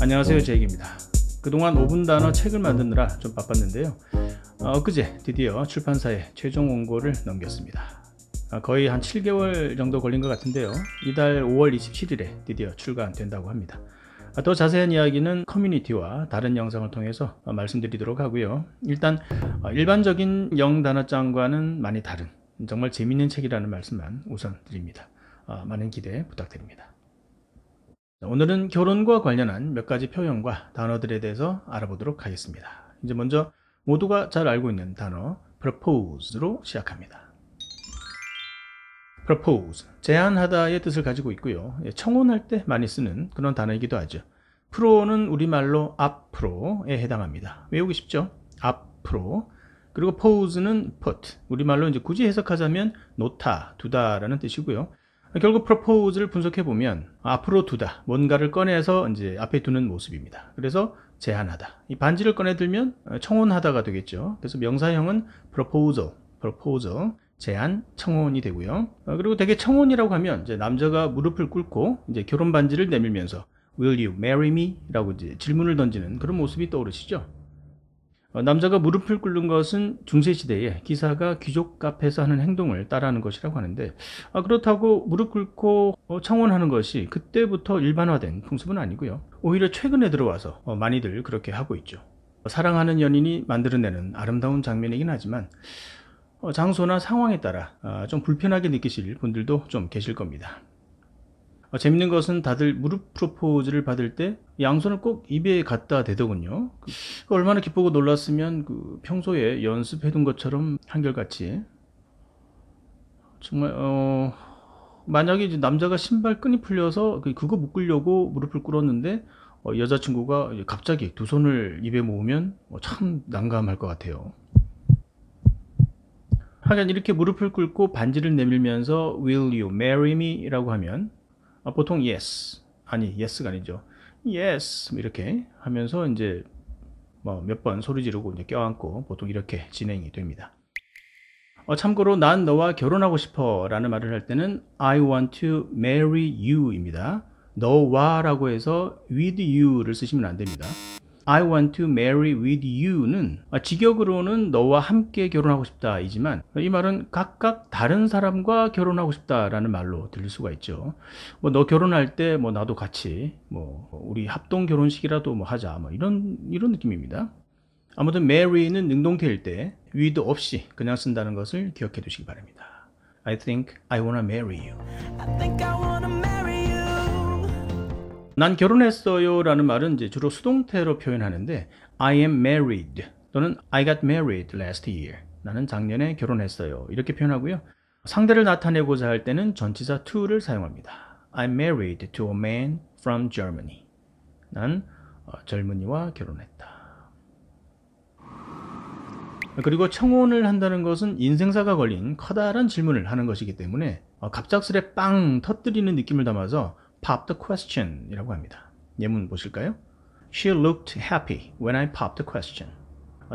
안녕하세요 네. 제이기입니다 그동안 5분 단어 책을 만드느라 좀 바빴는데요 어, 엊그제 드디어 출판사에 최종 원고를 넘겼습니다 아, 거의 한 7개월 정도 걸린 것 같은데요 이달 5월 27일에 드디어 출간된다고 합니다 아, 더 자세한 이야기는 커뮤니티와 다른 영상을 통해서 말씀드리도록 하고요 일단 아, 일반적인 영 단어장과는 많이 다른 정말 재밌는 책이라는 말씀만 우선 드립니다 많은 기대 부탁드립니다 오늘은 결혼과 관련한 몇 가지 표현과 단어들에 대해서 알아보도록 하겠습니다. 이제 먼저 모두가 잘 알고 있는 단어 propose로 시작합니다. propose, 제안하다의 뜻을 가지고 있고요. 예, 청혼할 때 많이 쓰는 그런 단어이기도 하죠. p r o 는 우리말로 앞으로에 해당합니다. 외우기 쉽죠? 앞으로. 그리고 pose는 put, 우리말로 이제 굳이 해석하자면 놓다, 두다라는 뜻이고요. 결국 프로포즈를 분석해 보면 앞으로 두다 뭔가를 꺼내서 이제 앞에 두는 모습입니다 그래서 제한하다 이 반지를 꺼내 들면 청혼하다가 되겠죠 그래서 명사형은 proposal, proposal 제한, 청혼이 되고요 어, 그리고 대개 청혼이라고 하면 이제 남자가 무릎을 꿇고 이제 결혼 반지를 내밀면서 Will you marry me? 라고 이제 질문을 던지는 그런 모습이 떠오르시죠 어, 남자가 무릎을 꿇는 것은 중세시대에 기사가 귀족 앞에서 하는 행동을 따라하는 것이라고 하는데 아, 그렇다고 무릎 꿇고 어, 청원하는 것이 그때부터 일반화된 풍습은 아니고요 오히려 최근에 들어와서 어, 많이들 그렇게 하고 있죠 사랑하는 연인이 만들어내는 아름다운 장면이긴 하지만 장소나 상황에 따라 아, 좀 불편하게 느끼실 분들도 좀 계실 겁니다 어, 재밌는 것은 다들 무릎 프로포즈를 받을 때 양손을 꼭 입에 갖다 대더군요. 그, 그 얼마나 기쁘고 놀랐으면 그 평소에 연습해둔 것처럼 한결같이 정말 어 만약에 이제 남자가 신발끈이 풀려서 그, 그거 묶으려고 무릎을 꿇었는데 어, 여자친구가 갑자기 두 손을 입에 모으면 어, 참 난감할 것 같아요. 하여간 이렇게 무릎을 꿇고 반지를 내밀면서 Will you marry me? 라고 하면 아, 보통 yes 아니 yes가 아니죠 yes 뭐 이렇게 하면서 이제 뭐몇번 소리 지르고 이제 껴안고 보통 이렇게 진행이 됩니다 어, 참고로 난 너와 결혼하고 싶어 라는 말을 할 때는 I want to marry you 입니다 너와 라고 해서 with you 를 쓰시면 안 됩니다 I want to marry with you는 아, 직역으로는 너와 함께 결혼하고 싶다 이지만 이 말은 각각 다른 사람과 결혼하고 싶다라는 말로 들릴 수가 있죠. 뭐 너 결혼할 때 뭐 나도 같이 뭐 우리 합동 결혼식이라도 뭐 하자 뭐 이런 이런 느낌입니다. 아무튼 marry는 능동태일 때 with 없이 그냥 쓴다는 것을 기억해 두시기 바랍니다. I think I wanna marry you. I 난 결혼했어요 라는 말은 이제 주로 수동태로 표현하는데 I am married 또는 I got married last year 나는 작년에 결혼했어요 이렇게 표현하고요 상대를 나타내고자 할 때는 전치사 to를 사용합니다 I'm married to a man from Germany 난 어, 젊은이와 결혼했다 그리고 청혼을 한다는 것은 인생사가 걸린 커다란 질문을 하는 것이기 때문에 어, 갑작스레 빵 터뜨리는 느낌을 담아서 pop the question 이라고 합니다. 예문 보실까요? She looked happy when I popped the question.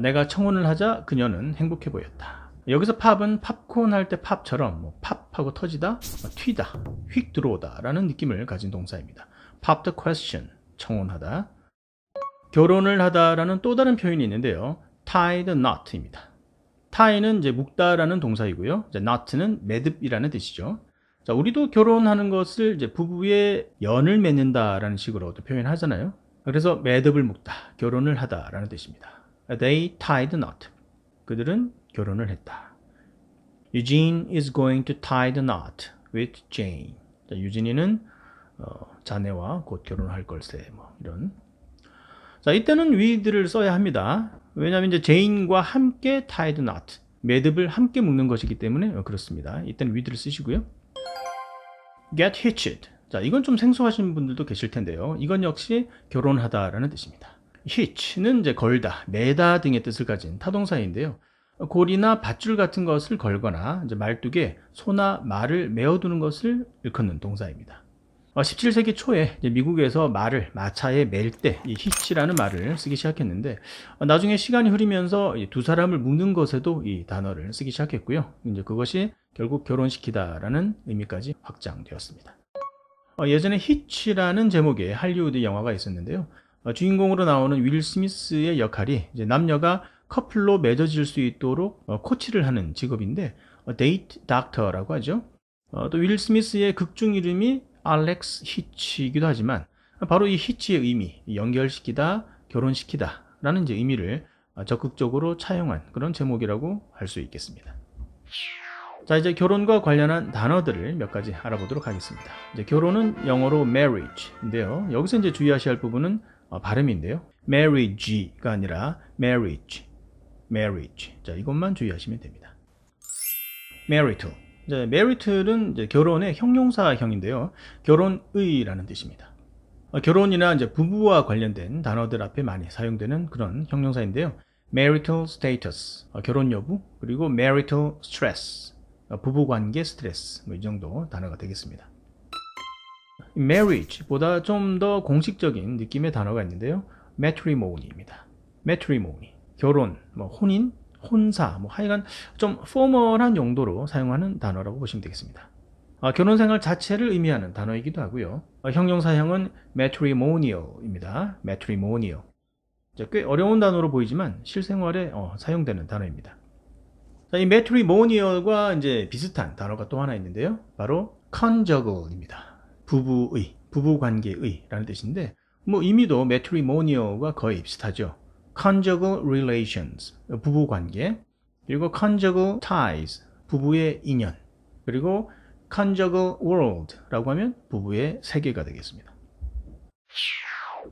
내가 청혼을 하자 그녀는 행복해 보였다. 여기서 팝은 팝콘 할때 팝처럼 뭐 팝하고 터지다, 뭐 튀다, 휙 들어오다 라는 느낌을 가진 동사입니다. pop the question, 청혼하다. 결혼을 하다 라는 또 다른 표현이 있는데요. tie the knot입니다. tie는 이제 묶다 라는 동사이고요. knot는 매듭이라는 뜻이죠. 자, 우리도 결혼하는 것을 이제 부부의 연을 맺는다라는 식으로도 표현하잖아요. 그래서 매듭을 묶다, 결혼을 하다라는 뜻입니다. They tied the knot. 그들은 결혼을 했다. Eugene is going to tie the knot with Jane. 자, 유진이는 어, 자네와 곧 결혼할 걸세. 뭐 이런. 자, 이때는 위드를 써야 합니다. 왜냐하면 이제 제인과 함께 tied knot, 매듭을 함께 묶는 것이기 때문에 그렇습니다. 이때는 위드를 쓰시고요. get hitched 자 이건 좀 생소하신 분들도 계실 텐데요 이건 역시 결혼하다 라는 뜻입니다 hitch는 이제 걸다, 매다 등의 뜻을 가진 타동사인데요 고리나 밧줄 같은 것을 걸거나 이제 말뚝에 소나 말을 메어두는 것을 일컫는 동사입니다 17세기 어, 초에 미국에서 말을 마차에 맬 때 이 히치라는 말을 쓰기 시작했는데 어, 나중에 시간이 흐르면서 두 사람을 묶는 것에도 이 단어를 쓰기 시작했고요. 이제 그것이 결국 결혼시키다라는 의미까지 확장되었습니다. 어, 예전에 히치라는 제목의 할리우드 영화가 있었는데요. 주인공으로 나오는 윌 스미스의 역할이 남녀가 커플로 맺어질 수 있도록 코치를 하는 직업인데 데이트 닥터라고 하죠. 또 윌 스미스의 극중 이름이 알렉스 히치이기도 하지만 바로 이 히치의 의미, 연결시키다, 결혼시키다 라는 이제 의미를 적극적으로 차용한 그런 제목이라고 할 수 있겠습니다. 자 이제 결혼과 관련한 단어들을 몇 가지 알아보도록 하겠습니다. 이제 결혼은 영어로 marriage인데요. 여기서 이제 주의하셔야 할 부분은 어, 발음인데요. marriage가 아니라 marriage, marriage. 자 이것만 주의하시면 됩니다. marital 이제 메리트는 이제 결혼의 형용사형인데요. 결혼의라는 뜻입니다. 어, 결혼이나 이제 부부와 관련된 단어들 앞에 많이 사용되는 그런 형용사인데요. marital status, 어, 결혼 여부, 그리고 marital stress, 어, 부부관계 스트레스, 뭐이 정도 단어가 되겠습니다. marriage보다 좀 더 공식적인 느낌의 단어가 있는데요. matrimony입니다. matrimony, 결혼, 뭐 혼인, 혼사, 뭐 하여간 좀 포멀한 용도로 사용하는 단어라고 보시면 되겠습니다. 아, 결혼생활 자체를 의미하는 단어이기도 하고요. 아, 형용사형은 matrimonial입니다. matrimonial. 자, 꽤 어려운 단어로 보이지만 실생활에 어, 사용되는 단어입니다. 자, 이 matrimonial과 이제 비슷한 단어가 또 하나 있는데요. 바로 conjugal입니다. 부부의, 부부관계의 라는 뜻인데 뭐 의미도 matrimonial과 거의 비슷하죠. conjugal relations, 부부관계 그리고 conjugal ties, 부부의 인연 그리고 conjugal world라고 하면 부부의 세계가 되겠습니다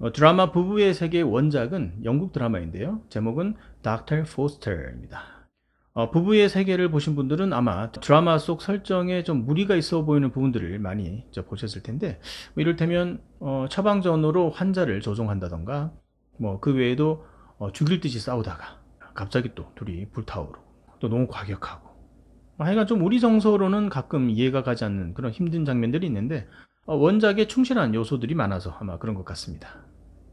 어, 드라마 부부의 세계의 원작은 영국 드라마인데요 제목은 Dr. Foster입니다 어, 부부의 세계를 보신 분들은 아마 드라마 속 설정에 좀 무리가 있어 보이는 부분들을 많이 보셨을 텐데 뭐 이를테면 어, 처방전으로 환자를 조종한다던가 뭐 그 외에도 어, 죽일 듯이 싸우다가 갑자기 또 둘이 불타오르고 또 너무 과격하고 어, 하여간 좀 우리 정서로는 가끔 이해가 가지 않는 그런 힘든 장면들이 있는데 어, 원작에 충실한 요소들이 많아서 아마 그런 것 같습니다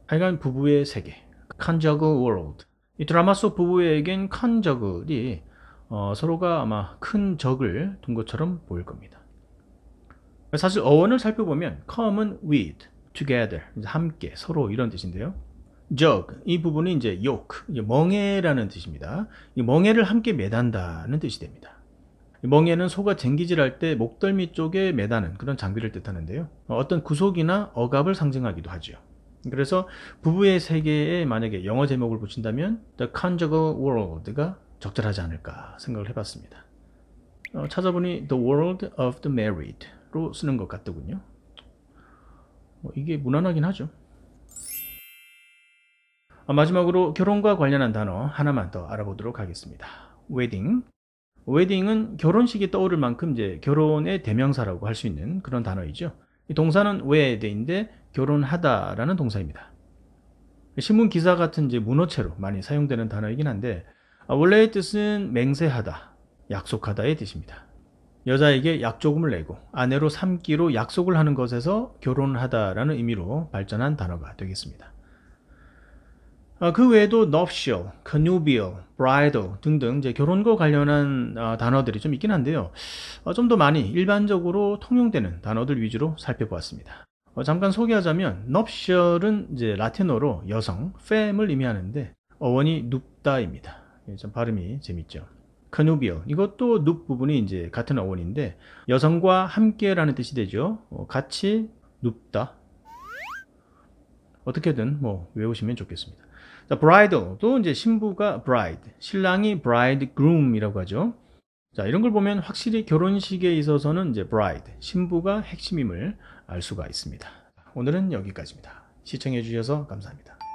하여간 부부의 세계 칸저그 월드 이 드라마 속 부부에겐 칸저그이 어, 서로가 아마 큰 적을 둔 것처럼 보일 겁니다 사실 어원을 살펴보면 com은 e with, together 함께, 서로 이런 뜻인데요 jog 이 부분은 이제 욕, o k 멍해라는 뜻입니다. 멍해를 함께 매단다는 뜻이 됩니다. 멍에는 소가 쟁기질할 때 목덜미 쪽에 매다는 그런 장비를 뜻하는데요. 어떤 구속이나 억압을 상징하기도 하죠. 그래서 부부의 세계에 만약에 영어 제목을 붙인다면 The Conjugal World가 적절하지 않을까 생각을 해봤습니다. 어, 찾아보니 The World of the Married로 쓰는 것 같더군요. 어, 이게 무난하긴 하죠. 마지막으로 결혼과 관련한 단어 하나만 더 알아보도록 하겠습니다. 웨딩. 웨딩은 결혼식이 떠오를 만큼 이제 결혼의 대명사라고 할 수 있는 그런 단어이죠. 이 동사는 웨 e 인데 결혼하다라는 동사입니다. 신문 기사 같은 이제 문어체로 많이 사용되는 단어이긴 한데 아, 원래의 뜻은 맹세하다, 약속하다의 뜻입니다. 여자에게 약조금을 내고 아내로 삼기로 약속을 하는 것에서 결혼하다라는 의미로 발전한 단어가 되겠습니다. 어, 그 외에도 nuptial, connubial, bridal 등등 이제 결혼과 관련한 어, 단어들이 좀 있긴 한데요. 어, 좀더 많이 일반적으로 통용되는 단어들 위주로 살펴보았습니다. 잠깐 소개하자면 nuptial은 이제 라틴어로 여성, fem을 의미하는데 어원이 눕다입니다. 예, 좀 발음이 재밌죠. connubial 이것도 눕 부분이 이제 같은 어원인데 여성과 함께라는 뜻이 되죠. 같이 눕다. 어떻게든 뭐 외우시면 좋겠습니다. 자, bride도 이제 신부가 bride, 신랑이 bridegroom이라고 하죠. 자, 이런 걸 보면 확실히 결혼식에 있어서는 이제 bride, 신부가 핵심임을 알 수가 있습니다. 오늘은 여기까지입니다. 시청해 주셔서 감사합니다.